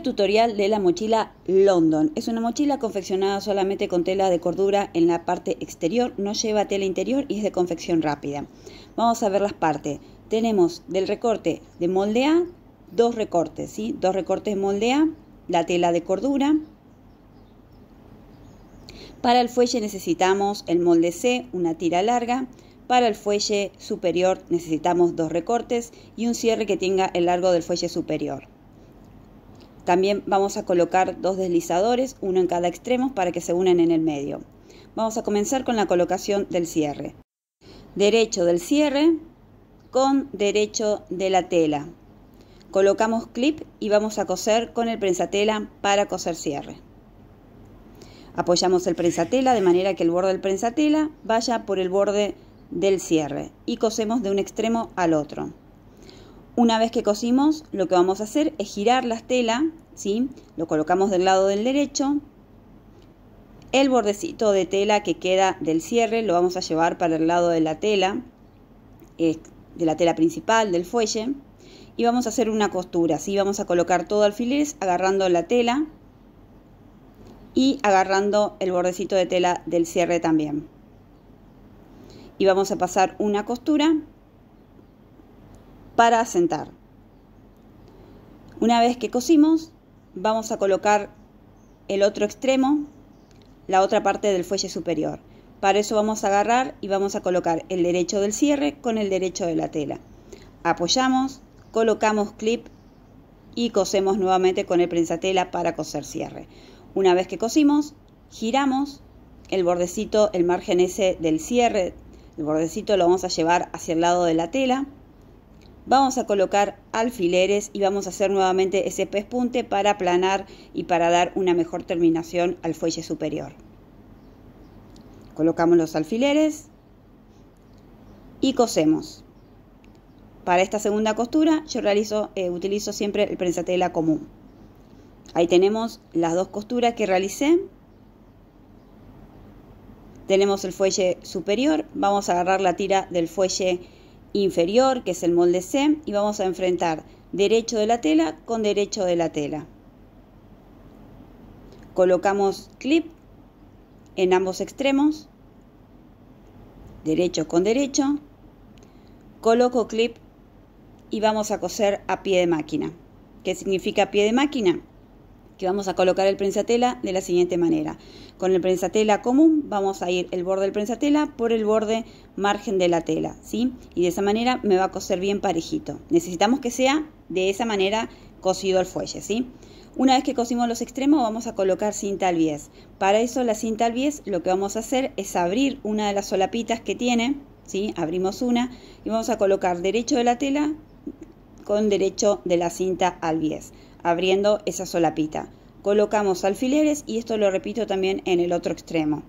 tutorial de la mochila London. Es una mochila confeccionada solamente con tela de cordura en la parte exterior, no lleva tela interior y es de confección rápida. Vamos a ver las partes. Tenemos del recorte de molde A, dos recortes, ¿sí? Dos recortes molde A, la tela de cordura. Para el fuelle necesitamos el molde C, una tira larga. Para el fuelle superior necesitamos dos recortes y un cierre que tenga el largo del fuelle superior. También vamos a colocar dos deslizadores, uno en cada extremo para que se unan en el medio. Vamos a comenzar con la colocación del cierre. Derecho del cierre con derecho de la tela. Colocamos clip y vamos a coser con el prensatela para coser cierre. Apoyamos el prensatela de manera que el borde del prensatela vaya por el borde del cierre y cosemos de un extremo al otro. Una vez que cosimos, lo que vamos a hacer es girar la tela, ¿sí? Lo colocamos del lado del derecho. El bordecito de tela que queda del cierre lo vamos a llevar para el lado de la tela, eh, de la tela principal, del fuelle. Y vamos a hacer una costura, ¿sí? Vamos a colocar todo alfileres agarrando la tela y agarrando el bordecito de tela del cierre también. Y vamos a pasar una costura para asentar. Una vez que cosimos, vamos a colocar el otro extremo, la otra parte del fuelle superior. Para eso vamos a agarrar y vamos a colocar el derecho del cierre con el derecho de la tela. Apoyamos, colocamos clip y cosemos nuevamente con el prensatela para coser cierre. Una vez que cosimos, giramos el bordecito, el margen ese del cierre, el bordecito lo vamos a llevar hacia el lado de la tela vamos a colocar alfileres y vamos a hacer nuevamente ese pespunte para aplanar y para dar una mejor terminación al fuelle superior. Colocamos los alfileres y cosemos. Para esta segunda costura yo realizo, eh, utilizo siempre el prensatela común. Ahí tenemos las dos costuras que realicé. Tenemos el fuelle superior, vamos a agarrar la tira del fuelle inferior, que es el molde C y vamos a enfrentar derecho de la tela con derecho de la tela. Colocamos clip en ambos extremos, derecho con derecho, coloco clip y vamos a coser a pie de máquina. ¿Qué significa pie de máquina? vamos a colocar el prensatela de la siguiente manera. Con el prensatela común vamos a ir el borde del prensatela por el borde margen de la tela, ¿sí? Y de esa manera me va a coser bien parejito. Necesitamos que sea de esa manera cosido el fuelle, ¿sí? Una vez que cosimos los extremos vamos a colocar cinta al bies. Para eso la cinta al bies lo que vamos a hacer es abrir una de las solapitas que tiene, ¿sí? Abrimos una y vamos a colocar derecho de la tela con derecho de la cinta al bies abriendo esa solapita. Colocamos alfileres y esto lo repito también en el otro extremo.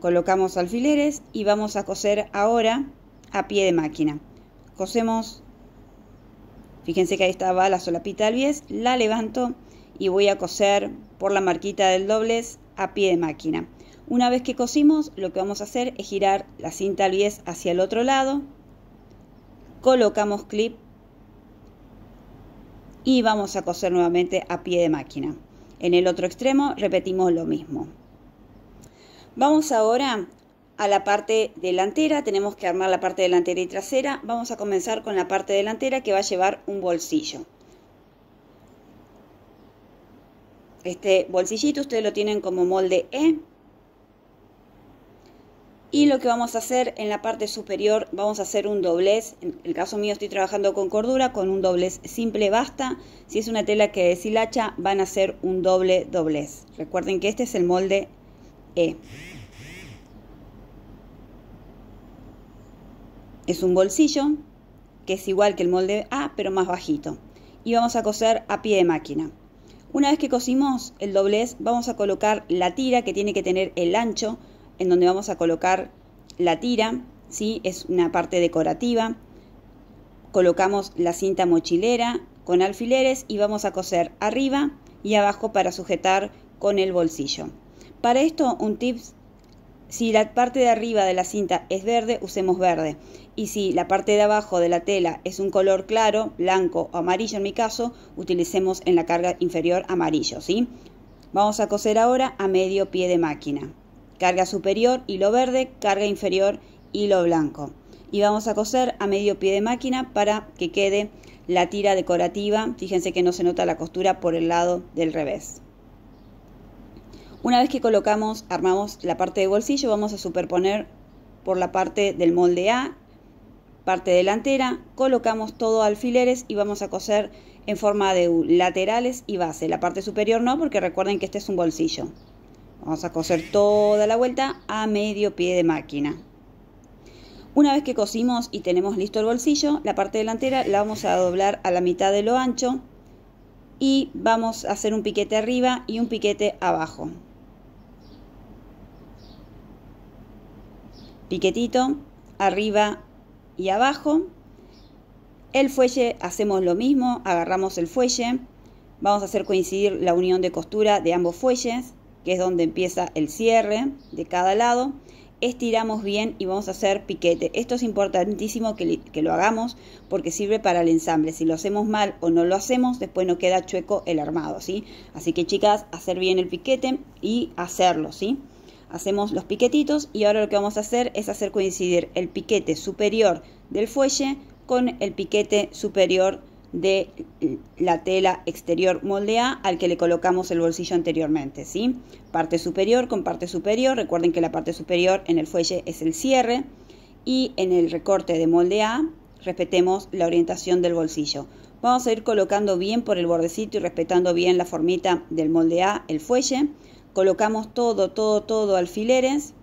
Colocamos alfileres y vamos a coser ahora a pie de máquina. Cosemos, fíjense que ahí estaba la solapita al 10 la levanto y voy a coser por la marquita del doblez a pie de máquina. Una vez que cosimos, lo que vamos a hacer es girar la cinta al 10 hacia el otro lado, colocamos clip y vamos a coser nuevamente a pie de máquina. En el otro extremo repetimos lo mismo. Vamos ahora a la parte delantera, tenemos que armar la parte delantera y trasera. Vamos a comenzar con la parte delantera que va a llevar un bolsillo. Este bolsillito ustedes lo tienen como molde E y lo que vamos a hacer en la parte superior, vamos a hacer un doblez, en el caso mío estoy trabajando con cordura, con un doblez simple basta, si es una tela que deshilacha van a hacer un doble doblez, recuerden que este es el molde E. Es un bolsillo que es igual que el molde A pero más bajito y vamos a coser a pie de máquina. Una vez que cosimos el doblez vamos a colocar la tira que tiene que tener el ancho en donde vamos a colocar la tira, ¿sí? es una parte decorativa. Colocamos la cinta mochilera con alfileres y vamos a coser arriba y abajo para sujetar con el bolsillo. Para esto un tip, si la parte de arriba de la cinta es verde, usemos verde. Y si la parte de abajo de la tela es un color claro, blanco o amarillo en mi caso, utilicemos en la carga inferior amarillo, ¿sí? Vamos a coser ahora a medio pie de máquina carga superior, hilo verde, carga inferior, hilo blanco. Y vamos a coser a medio pie de máquina para que quede la tira decorativa. Fíjense que no se nota la costura por el lado del revés. Una vez que colocamos, armamos la parte de bolsillo, vamos a superponer por la parte del molde A, parte delantera, colocamos todo alfileres y vamos a coser en forma de laterales y base. La parte superior no, porque recuerden que este es un bolsillo. Vamos a coser toda la vuelta a medio pie de máquina. Una vez que cosimos y tenemos listo el bolsillo, la parte delantera la vamos a doblar a la mitad de lo ancho y vamos a hacer un piquete arriba y un piquete abajo. Piquetito arriba y abajo. El fuelle hacemos lo mismo, agarramos el fuelle, vamos a hacer coincidir la unión de costura de ambos fuelles que es donde empieza el cierre de cada lado, estiramos bien y vamos a hacer piquete. Esto es importantísimo que, lo hagamos porque sirve para el ensamble. Si lo hacemos mal o no lo hacemos, después no queda chueco el armado, ¿sí? Así que chicas, hacer bien el piquete y hacerlo, ¿sí? Hacemos los piquetitos y ahora lo que vamos a hacer es hacer coincidir el piquete superior del fuelle con el piquete superior de eh, la tela exterior molde A al que le colocamos el bolsillo anteriormente, ¿sí? Parte superior con parte superior, recuerden que la parte superior en el fuelle es el cierre y en el recorte de molde A respetemos la orientación del bolsillo. Vamos a ir colocando bien por el bordecito y respetando bien la formita del molde A, el fuelle. Colocamos todo, todo, todo alfileres.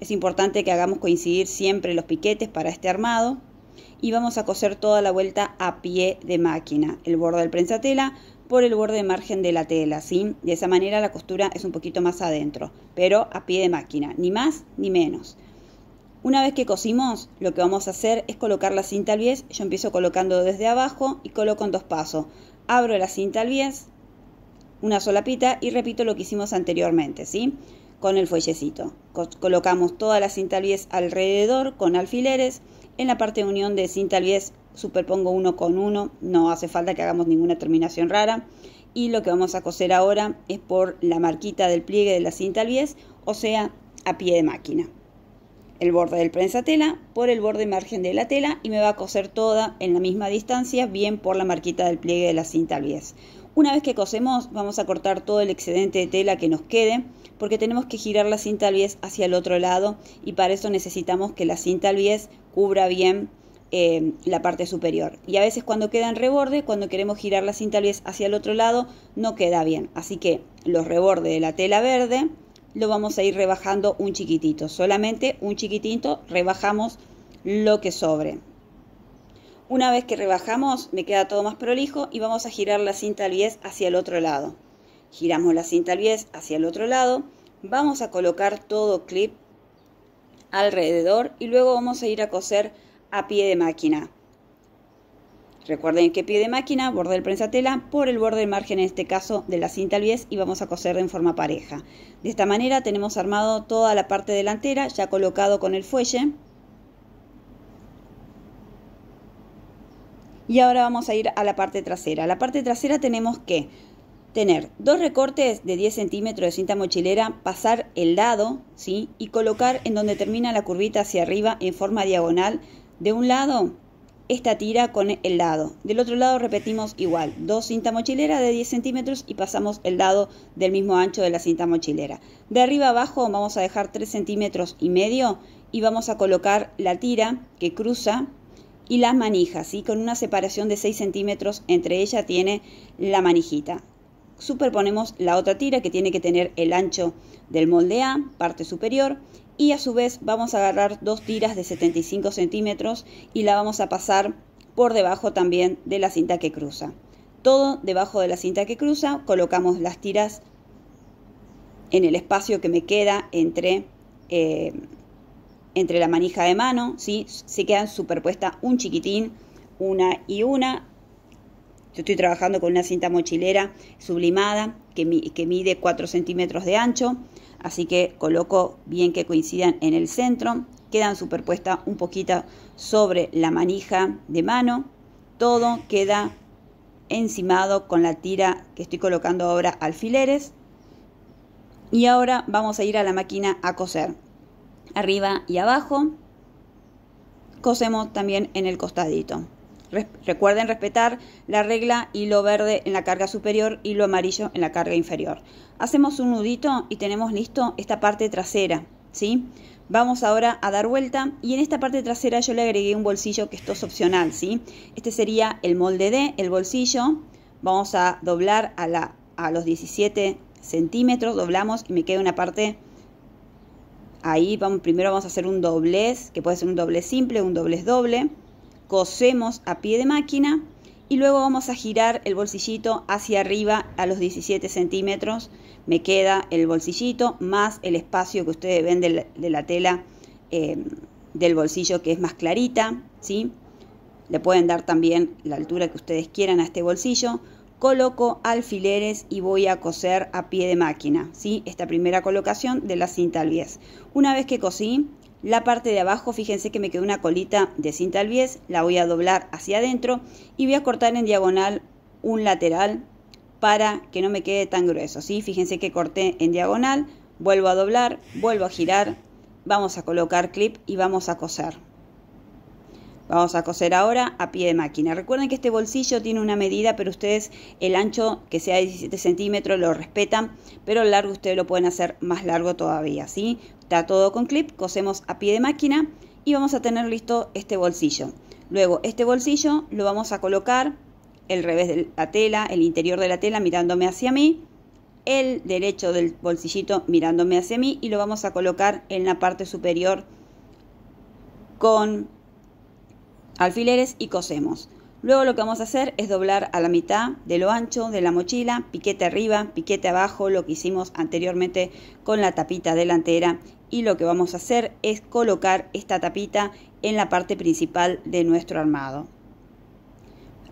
Es importante que hagamos coincidir siempre los piquetes para este armado y vamos a coser toda la vuelta a pie de máquina, el borde del prensatela por el borde de margen de la tela, De esa manera la costura es un poquito más adentro, pero a pie de máquina, ni más ni menos. Una vez que cosimos, lo que vamos a hacer es colocar la cinta al bies. Yo empiezo colocando desde abajo y coloco en dos pasos. Abro la cinta al bies, una sola pita y repito lo que hicimos anteriormente, ¿sí? Con el fuellecito. colocamos toda la cinta al bies alrededor con alfileres en la parte de unión de cinta al vez superpongo uno con uno, no hace falta que hagamos ninguna terminación rara. Y lo que vamos a coser ahora es por la marquita del pliegue de la cinta al bies, o sea, a pie de máquina. El borde del prensa tela por el borde margen de la tela y me va a coser toda en la misma distancia, bien por la marquita del pliegue de la cinta al bies. Una vez que cosemos, vamos a cortar todo el excedente de tela que nos quede porque tenemos que girar la cinta al bies hacia el otro lado y para eso necesitamos que la cinta al bies cubra bien eh, la parte superior. Y a veces cuando queda en reborde, cuando queremos girar la cinta al bies hacia el otro lado, no queda bien. Así que los rebordes de la tela verde lo vamos a ir rebajando un chiquitito, solamente un chiquitito rebajamos lo que sobre. Una vez que rebajamos, me queda todo más prolijo y vamos a girar la cinta al bies hacia el otro lado. Giramos la cinta al 10 hacia el otro lado. Vamos a colocar todo clip alrededor y luego vamos a ir a coser a pie de máquina. Recuerden que pie de máquina, borde del prensatela por el borde del margen, en este caso de la cinta al 10, y vamos a coser en forma pareja. De esta manera tenemos armado toda la parte delantera, ya colocado con el fuelle. Y ahora vamos a ir a la parte trasera. La parte trasera tenemos que tener dos recortes de 10 centímetros de cinta mochilera, pasar el lado ¿sí? y colocar en donde termina la curvita hacia arriba en forma diagonal. De un lado, esta tira con el lado. Del otro lado repetimos igual, dos cinta mochilera de 10 centímetros y pasamos el lado del mismo ancho de la cinta mochilera. De arriba abajo vamos a dejar 3 centímetros y medio y vamos a colocar la tira que cruza y las manijas, y con una separación de 6 centímetros entre ella tiene la manijita superponemos la otra tira que tiene que tener el ancho del molde A, parte superior, y a su vez vamos a agarrar dos tiras de 75 centímetros y la vamos a pasar por debajo también de la cinta que cruza. Todo debajo de la cinta que cruza colocamos las tiras en el espacio que me queda entre, eh, entre la manija de mano, ¿sí? se quedan superpuestas un chiquitín, una y una, estoy trabajando con una cinta mochilera sublimada que, que mide 4 centímetros de ancho, así que coloco bien que coincidan en el centro, quedan superpuestas un poquito sobre la manija de mano, todo queda encimado con la tira que estoy colocando ahora alfileres. Y ahora vamos a ir a la máquina a coser. Arriba y abajo. Cosemos también en el costadito recuerden respetar la regla hilo verde en la carga superior, y lo amarillo en la carga inferior. Hacemos un nudito y tenemos listo esta parte trasera, ¿sí? Vamos ahora a dar vuelta y en esta parte trasera yo le agregué un bolsillo que esto es opcional, ¿sí? Este sería el molde de el bolsillo. Vamos a doblar a, la, a los 17 centímetros, doblamos y me queda una parte ahí. Vamos, primero vamos a hacer un doblez, que puede ser un doblez simple, un doblez doble cosemos a pie de máquina y luego vamos a girar el bolsillito hacia arriba a los 17 centímetros. Me queda el bolsillito más el espacio que ustedes ven de la, tela eh, del bolsillo que es más clarita, ¿sí? Le pueden dar también la altura que ustedes quieran a este bolsillo. Coloco alfileres y voy a coser a pie de máquina, ¿sí? Esta primera colocación de la cinta al 10 Una vez que cosí, la parte de abajo, fíjense que me quedó una colita de cinta al bies, la voy a doblar hacia adentro y voy a cortar en diagonal un lateral para que no me quede tan grueso, ¿sí? Fíjense que corté en diagonal, vuelvo a doblar, vuelvo a girar, vamos a colocar clip y vamos a coser. Vamos a coser ahora a pie de máquina. Recuerden que este bolsillo tiene una medida, pero ustedes el ancho que sea 17 centímetros lo respetan, pero el largo ustedes lo pueden hacer más largo todavía, ¿sí? Está todo con clip, cosemos a pie de máquina y vamos a tener listo este bolsillo. Luego este bolsillo lo vamos a colocar el revés de la tela, el interior de la tela mirándome hacia mí, el derecho del bolsillito mirándome hacia mí y lo vamos a colocar en la parte superior con alfileres y cosemos. Luego lo que vamos a hacer es doblar a la mitad de lo ancho de la mochila, piquete arriba, piquete abajo, lo que hicimos anteriormente con la tapita delantera. Y lo que vamos a hacer es colocar esta tapita en la parte principal de nuestro armado.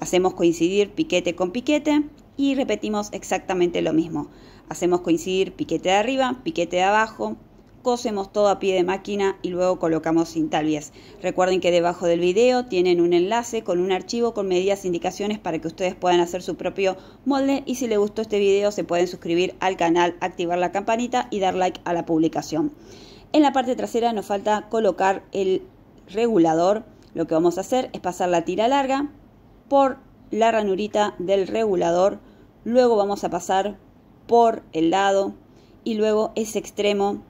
Hacemos coincidir piquete con piquete y repetimos exactamente lo mismo. Hacemos coincidir piquete de arriba, piquete de abajo, cosemos todo a pie de máquina y luego colocamos sin vez. Recuerden que debajo del video tienen un enlace con un archivo con medidas e indicaciones para que ustedes puedan hacer su propio molde y si les gustó este video se pueden suscribir al canal, activar la campanita y dar like a la publicación. En la parte trasera nos falta colocar el regulador. Lo que vamos a hacer es pasar la tira larga por la ranurita del regulador, luego vamos a pasar por el lado y luego ese extremo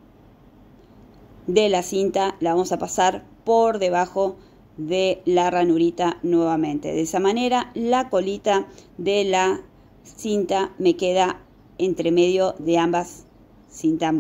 de la cinta la vamos a pasar por debajo de la ranurita nuevamente. De esa manera la colita de la cinta me queda entre medio de ambas cinta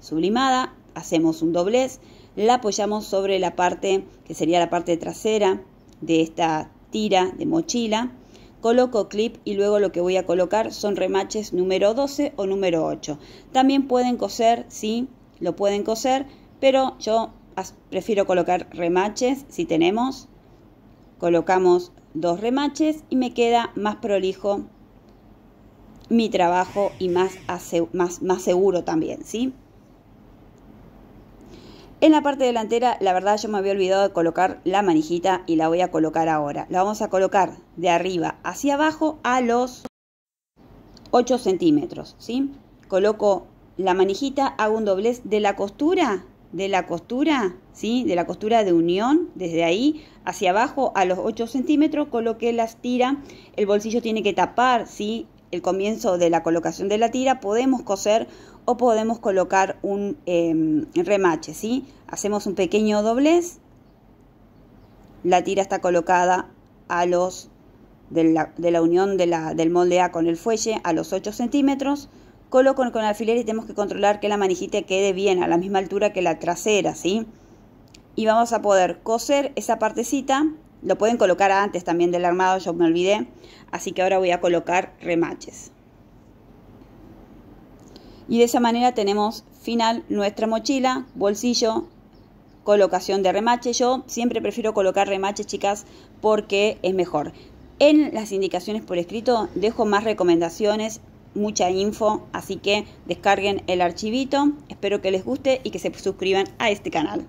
sublimada. Hacemos un doblez, la apoyamos sobre la parte que sería la parte trasera de esta tira de mochila. Coloco clip y luego lo que voy a colocar son remaches número 12 o número 8. También pueden coser, sí, lo pueden coser, pero yo prefiero colocar remaches si tenemos. Colocamos dos remaches y me queda más prolijo mi trabajo y más, más, más seguro también, ¿sí? En la parte delantera, la verdad yo me había olvidado de colocar la manijita y la voy a colocar ahora. La vamos a colocar de arriba hacia abajo a los 8 centímetros, ¿sí? Coloco la manijita hago un doblez de la costura, de la costura, ¿sí? De la costura de unión, desde ahí hacia abajo a los 8 centímetros, coloqué las tiras, el bolsillo tiene que tapar, ¿sí? El comienzo de la colocación de la tira, podemos coser o podemos colocar un em, remache, ¿sí? Hacemos un pequeño doblez, la tira está colocada a los de la, de la unión del molde A con el fuelle a los 8 centímetros, coloco con alfiler y tenemos que controlar que la manijita quede bien a la misma altura que la trasera, ¿sí? Y vamos a poder coser esa partecita, lo pueden colocar antes también del armado, yo me olvidé, así que ahora voy a colocar remaches. Y de esa manera tenemos final nuestra mochila, bolsillo, colocación de remache. Yo siempre prefiero colocar remaches, chicas, porque es mejor. En las indicaciones por escrito dejo más recomendaciones mucha info, así que descarguen el archivito, espero que les guste y que se suscriban a este canal.